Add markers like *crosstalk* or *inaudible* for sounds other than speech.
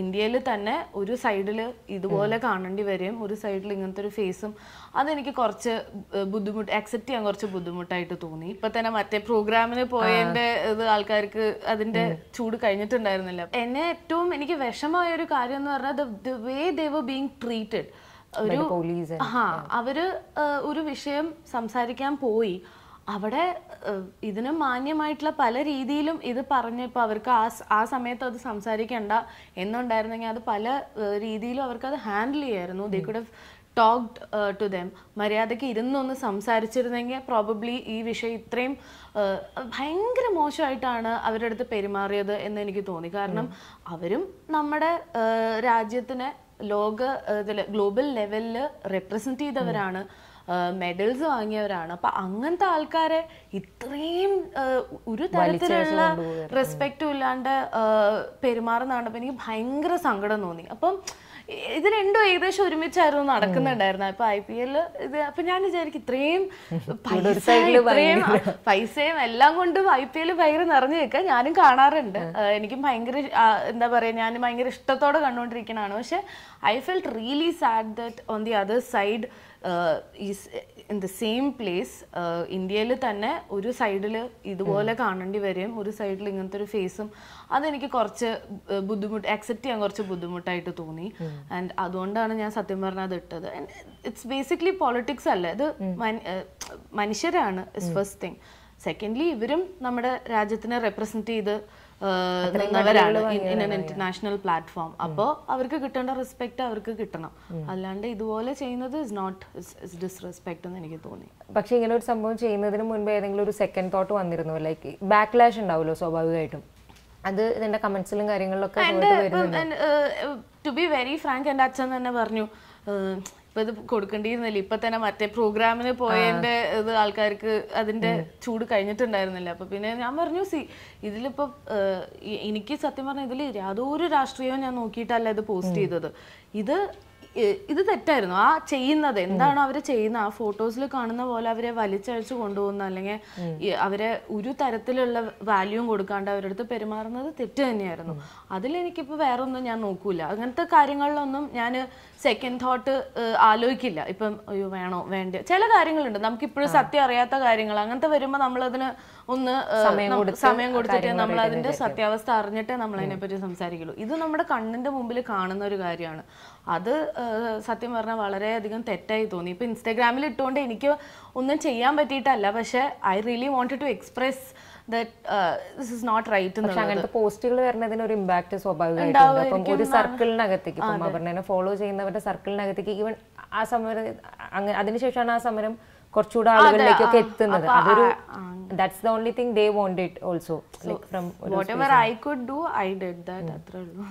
ഇന്ത്യയിൽ തന്നെ ഒരു സൈഡിൽ ഇതുപോലെ കാണേണ്ടി വരും ഒരു സൈഡിൽ ഇങ്ങനത്തെ ഒരു ഫേസും അതെനിക്ക് കുറച്ച് ബുദ്ധിമുട്ട് അക്സെപ്റ്റ് ചെയ്യാൻ കുറച്ച് ബുദ്ധിമുട്ടായിട്ട് തോന്നി ഇപ്പൊ തന്നെ മറ്റേ പ്രോഗ്രാമിന് പോയതിന്റെ ഇത് ആൾക്കാർക്ക് അതിന്റെ ചൂട് കഴിഞ്ഞിട്ടുണ്ടായിരുന്നില്ല എന്നെ ഏറ്റവും എനിക്ക് വിഷമമായ ഒരു കാര്യം എന്ന് പറഞ്ഞാൽ വേ ദേ വർ ബീങ് ട്രീറ്റഡ് ഒരു അവര് ഒരു വിഷയം സംസാരിക്കാൻ പോയി അവിടെ ഇതിന് മാന്യമായിട്ടുള്ള പല രീതിയിലും ഇത് പറഞ്ഞ് ഇപ്പോൾ അവർക്ക് ആ ആ സമയത്ത് അത് സംസാരിക്കണ്ട എന്നുണ്ടായിരുന്നെങ്കിൽ അത് പല രീതിയിലും അവർക്ക് അത് ഹാൻഡിൽ ചെയ്യായിരുന്നു they could talked to them മര്യാദയ്ക്ക് ഇരുന്നൊന്ന് സംസാരിച്ചിരുന്നെങ്കിൽ പ്രോബബ്ലി ഈ വിഷയം ഇത്രയും ഭയങ്കര മോശമായിട്ടാണ് അവരുടെ അടുത്ത് പെരുമാറിയത് എന്ന് എനിക്ക് തോന്നി കാരണം അവരും നമ്മുടെ രാജ്യത്തിനെ ലോക ഇതിൽ ഗ്ലോബൽ ലെവലിൽ റെപ്രസെൻറ്റ് ചെയ്തവരാണ് മെഡൽസ് വാങ്ങിയവരാണ് അപ്പൊ അങ്ങനത്തെ ആൾക്കാരെ ഇത്രയും ഒരു തരത്തിലുള്ള റെസ്പെക്റ്റും ഇല്ലാണ്ട് പെരുമാറുന്ന കണ്ടപ്പോൾ എനിക്ക് ഭയങ്കര സങ്കടം തോന്നി അപ്പം ഇത് രണ്ടും ഏകദേശം ഒരുമിച്ചായിരുന്നു നടക്കുന്നുണ്ടായിരുന്നു അപ്പൊ ഐ പി എല്ല് ഇത് അപ്പൊ ഞാൻ വിചാരിക്കും ഇത്രയും *laughs* പൈസ ഇത്രയും പൈസയും എല്ലാം കൊണ്ടും ഐ പി എൽ ഭയങ്കര നിറഞ്ഞു നിൽക്കാൻ ഞാനും കാണാറുണ്ട് എനിക്കും ഭയങ്കര എന്താ പറയാ ഞാൻ ഭയങ്കര ഇഷ്ടത്തോടെ കണ്ടുകൊണ്ടിരിക്കണാണ് പക്ഷെ I felt really sad that on the other side is in the same place ഇന്ത്യയിൽ തന്നെ ഒരു സൈഡിൽ ഇതുപോലെ കാണേണ്ടി വരും ഒരു സൈഡിൽ ഇങ്ങനത്തെ ഒരു ഫേസും അതെനിക്ക് കുറച്ച് ബുദ്ധിമുട്ട് അക്സെപ്റ്റ് ചെയ്യാൻ കുറച്ച് ബുദ്ധിമുട്ടായിട്ട് തോന്നി ആൻഡ് അതുകൊണ്ടാണ് ഞാൻ സത്യം പറഞ്ഞാൽ അത് ഇട്ടത് ഇറ്റ്സ് ബേസിക്കലി പോളിറ്റിക്സ് അല്ല ഇത് മനുഷ്യരാണ് ഇറ്റ്സ് ഫസ്റ്റ് തിങ് സെക്കൻഡ്ലി ഇവരും നമ്മുടെ രാജ്യത്തിനെ റെപ്രസെന്റ് ചെയ്ത് ഇൻ ആൻ ഇന്റർനാഷണൽ പ്ലാറ്റ്ഫോം അപ്പോൾ അവർക്ക് കിട്ടേണ്ട റെസ്പെക്ട് അവർക്ക് കിട്ടണം അല്ലാണ്ട് ഇതുപോലെ ചെയ്യുന്നത് ഇസ് നോട്ട് ഡിസ്റെസ്പെക്ട് എന്ന് എനിക്ക് തോന്നി പക്ഷേ ഇങ്ങനെ ഒരു സംഭവം ചെയ്യുന്നതിന് മുൻപ് ഏതെങ്കിലും ഒരു സെക്കൻഡ് തോട്ട് വന്നിരുന്നു ലൈക്ക് ബാക്ക്ലാഷ് ഉണ്ടാവുമല്ലോ സ്വാഭാവികമായിട്ടും അത് ഇതിന്റെ കമന്റ്സിലും കാര്യങ്ങളിലൊക്കെ ടു ബി വെരി ഫ്രാങ്ക് എന്റെ അച്ഛൻ തന്നെ പറഞ്ഞു ഇപ്പൊ ഇത് കൊടുക്കേണ്ടിയിരുന്നില്ല ഇപ്പൊ തന്നെ മറ്റേ പ്രോഗ്രാമിന് പോയതിന്റെ ഇത് ആൾക്കാർക്ക് അതിന്റെ ചൂട് കഴിഞ്ഞിട്ടുണ്ടായിരുന്നില്ല അപ്പൊ പിന്നെ ഞാൻ പറഞ്ഞു സി ഇതിലിപ്പോ എനിക്ക് സത്യം പറഞ്ഞ ഇതിൽ യാതൊരു രാഷ്ട്രീയവും ഞാൻ നോക്കിയിട്ടല്ല ഇത് പോസ്റ്റ് ചെയ്തത് ഇത് ഇത് തെറ്റായിരുന്നു ആ ചെയ്യുന്നത് എന്താണോ അവര് ചെയ്യുന്ന ആ ഫോട്ടോസിൽ കാണുന്ന പോലെ അവരെ വലിച്ചഴിച്ചു കൊണ്ടുപോകുന്ന അല്ലെങ്കിൽ അവരെ ഒരു തരത്തിലുള്ള വാല്യൂവും കൊടുക്കാണ്ട് അടുത്ത് പെരുമാറുന്നത് തെറ്റ് തന്നെയായിരുന്നു അതിലെനിക്കിപ്പോൾ വേറെ ഒന്നും ഞാൻ നോക്കൂല അങ്ങനത്തെ കാര്യങ്ങളിലൊന്നും ഞാൻ സെക്കൻഡ് തോട്ട് ആലോചിക്കില്ല ഇപ്പം അയ്യോ വേണോ വേണ്ട ചില കാര്യങ്ങളുണ്ട് നമുക്ക് ഇപ്പോഴും സത്യം അറിയാത്ത കാര്യങ്ങൾ അങ്ങനത്തെ വരുമ്പോൾ നമ്മളതിന് ഒന്ന് സമയം കൊടുത്തിട്ട് നമ്മൾ അതിന്റെ സത്യാവസ്ഥ അറിഞ്ഞിട്ടേ നമ്മൾ അതിനെപ്പറ്റി സംസാരിക്കുള്ളൂ ഇത് നമ്മുടെ കണ്ണിന്റെ മുമ്പിൽ കാണുന്ന ഒരു കാര്യമാണ് അത് സത്യം പറഞ്ഞാൽ വളരെയധികം തെറ്റായി തോന്നി ഇപ്പോൾ ഇൻസ്റ്റാഗ്രാമിൽ ഇട്ടുകൊണ്ട് എനിക്ക് ഒന്നും ചെയ്യാൻ പറ്റിയിട്ടല്ല പക്ഷെ I really want to express follow ചെയ്യുന്നവരുടെ സർക്കിളിനകത്തേക്ക് ഈവൻ ആ സമരം അതിനുശേഷമാണ് ആ സമരം കുറച്ചുകൂടെ ആളുകളിലേക്കൊക്കെ എത്തുന്നത് അതൊരു that's the only thing they want also like from I could do I did that അത്രേ ഉള്ളൂ